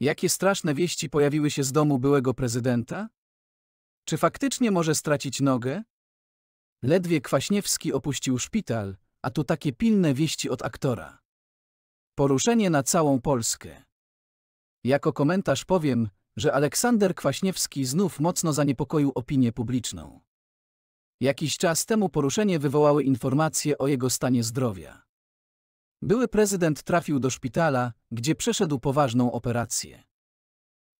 Jakie straszne wieści pojawiły się z domu byłego prezydenta? Czy faktycznie może stracić nogę? Ledwie Kwaśniewski opuścił szpital, a tu takie pilne wieści od aktora. Poruszenie na całą Polskę. Jako komentarz powiem, że Aleksander Kwaśniewski znów mocno zaniepokoił opinię publiczną. Jakiś czas temu poruszenie wywołały informacje o jego stanie zdrowia. Były prezydent trafił do szpitala, gdzie przeszedł poważną operację.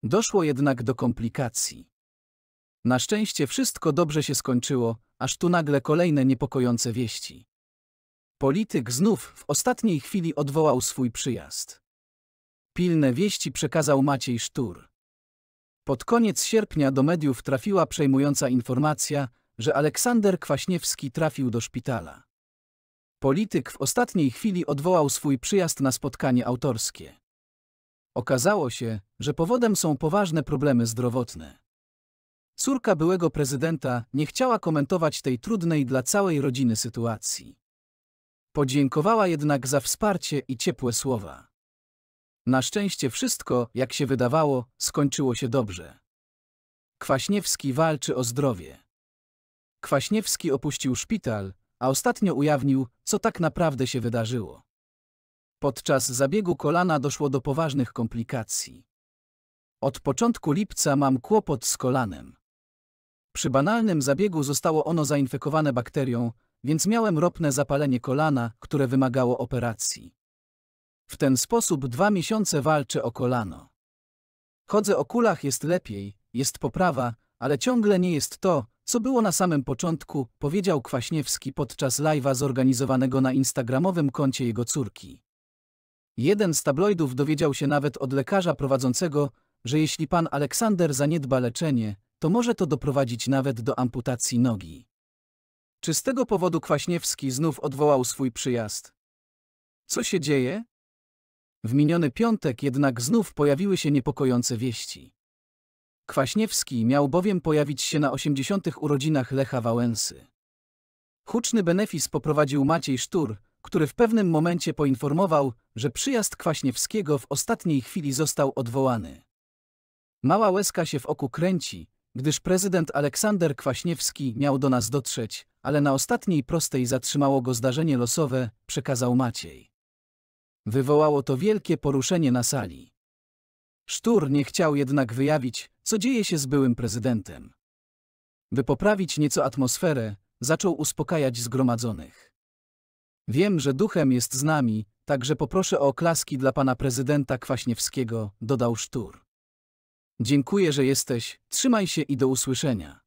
Doszło jednak do komplikacji. Na szczęście wszystko dobrze się skończyło, aż tu nagle kolejne niepokojące wieści. Polityk znów w ostatniej chwili odwołał swój przyjazd. Pilne wieści przekazał Maciej Sztur. Pod koniec sierpnia do mediów trafiła przejmująca informacja, że Aleksander Kwaśniewski trafił do szpitala. Polityk w ostatniej chwili odwołał swój przyjazd na spotkanie autorskie. Okazało się, że powodem są poważne problemy zdrowotne. Córka byłego prezydenta nie chciała komentować tej trudnej dla całej rodziny sytuacji. Podziękowała jednak za wsparcie i ciepłe słowa. Na szczęście wszystko, jak się wydawało, skończyło się dobrze. Kwaśniewski walczy o zdrowie. Kwaśniewski opuścił szpital, a ostatnio ujawnił, co tak naprawdę się wydarzyło. Podczas zabiegu kolana doszło do poważnych komplikacji. Od początku lipca mam kłopot z kolanem. Przy banalnym zabiegu zostało ono zainfekowane bakterią, więc miałem ropne zapalenie kolana, które wymagało operacji. W ten sposób dwa miesiące walczę o kolano. Chodzę o kulach jest lepiej, jest poprawa, ale ciągle nie jest to, co było na samym początku, powiedział Kwaśniewski podczas live'a zorganizowanego na instagramowym koncie jego córki. Jeden z tabloidów dowiedział się nawet od lekarza prowadzącego, że jeśli pan Aleksander zaniedba leczenie, to może to doprowadzić nawet do amputacji nogi. Czy z tego powodu Kwaśniewski znów odwołał swój przyjazd? Co się dzieje? W miniony piątek jednak znów pojawiły się niepokojące wieści. Kwaśniewski miał bowiem pojawić się na 80. urodzinach Lecha Wałęsy. Huczny benefis poprowadził Maciej Sztur, który w pewnym momencie poinformował, że przyjazd Kwaśniewskiego w ostatniej chwili został odwołany. Mała łezka się w oku kręci, gdyż prezydent Aleksander Kwaśniewski miał do nas dotrzeć, ale na ostatniej prostej zatrzymało go zdarzenie losowe, przekazał Maciej. Wywołało to wielkie poruszenie na sali. Sztur nie chciał jednak wyjawić, co dzieje się z byłym prezydentem. By poprawić nieco atmosferę, zaczął uspokajać zgromadzonych. Wiem, że duchem jest z nami, także poproszę o oklaski dla pana prezydenta Kwaśniewskiego, dodał Sztur. Dziękuję, że jesteś, trzymaj się i do usłyszenia.